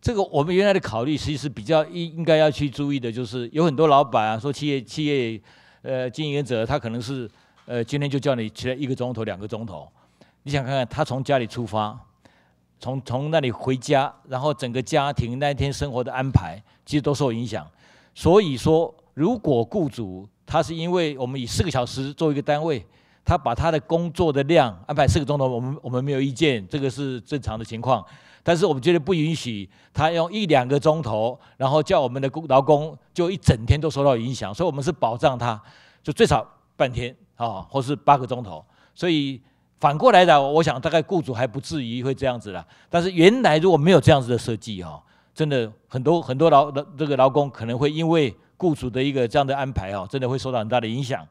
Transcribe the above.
这个我们原来的考虑，其实比较应应该要去注意的，就是有很多老板啊，说企业企业，呃，经营者他可能是，呃，今天就叫你起来一个钟头、两个钟头，你想看看他从家里出发，从从那里回家，然后整个家庭那一天生活的安排，其实都受影响。所以说，如果雇主他是因为我们以四个小时作为一个单位。他把他的工作的量安排四个钟头，我们我们没有意见，这个是正常的情况。但是我们绝对不允许他用一两个钟头，然后叫我们的工劳工就一整天都受到影响，所以我们是保障他，就最少半天啊，或是八个钟头。所以反过来的，我想大概雇主还不至于会这样子了。但是原来如果没有这样子的设计哦，真的很多很多劳这个劳工可能会因为雇主的一个这样的安排哦，真的会受到很大的影响。